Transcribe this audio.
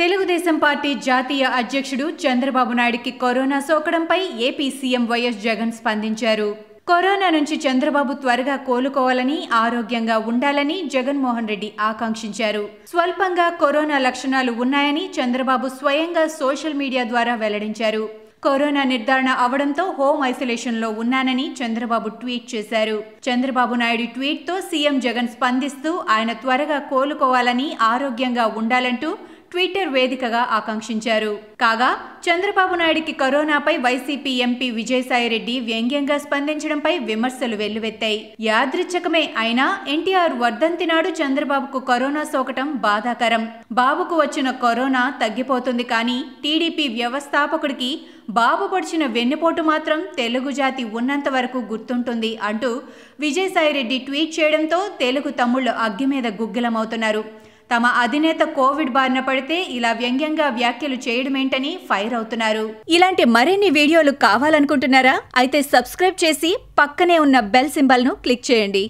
Telugu Desam party జాతీయ అధ్యక్షుడు చంద్రబాబు నాయుడికి కరోనా సోకడంపై ఏపీ సీఎం వైఎస్ జగన్ స్పందించారు కరోనా నుంచి చంద్రబాబు త్వరగా కోలుకోవాలని ఆరోగ్యంగా ఉండాలని జగన్మోహన్ రెడ్డి ఆకాంక్షించారు స్వల్పంగా కరోనా లక్షణాలు ఉన్నాయని చంద్రబాబు స్వయంగా సోషల్ మీడియా ద్వారా వెల్లడించారు కరోనా నిర్ధారణ అవడంతో హోమ్ ఐసోలేషన్ లో ఉన్నానని చంద్రబాబు ట్వీట్ చేశారు చంద్రబాబు నాయుడు ట్వీట్ తో సీఎం జగన్ స్పందిస్తూ ఆయన త్వరగా కోలుకోవాలని ఆరోగ్యంగా ఉండాలంటూ ట్విట్టర్ వేదికగా ఆకాంక్షించారు కాగా చంద్రబాబు నాయుడికి కరోనాపై వైసీపీ ఎంపీ విజయసాయిరెడ్డి వ్యంగ్యంగా స్పందించడంపై విమర్శలు వెల్లువెత్తాయి యాదృచ్ఛకమే అయినా ఎన్టీఆర్ వర్ధంతి నాడు చంద్రబాబుకు కరోనా సోకటం బాధాకరం బాబుకు వచ్చిన కరోనా తగ్గిపోతుంది కానీ టీడీపీ వ్యవస్థాపకుడికి బాబు పొడిచిన వెన్నుపోటు మాత్రం తెలుగు జాతి ఉన్నంత వరకు గుర్తుంటుంది అంటూ విజయసాయిరెడ్డి ట్వీట్ చేయడంతో తెలుగు తమ్ముళ్లు అగ్గి మీద గుగ్గిలమవుతున్నారు తమ అధినేత కోవిడ్ బారిన పడితే ఇలా వ్యంగ్యంగా వ్యాఖ్యలు చేయడమేంటని ఫైర్ అవుతున్నారు ఇలాంటి మరిన్ని వీడియోలు కావాలనుకుంటున్నారా అయితే సబ్స్క్రైబ్ చేసి పక్కనే ఉన్న బెల్ సింబల్ను క్లిక్ చేయండి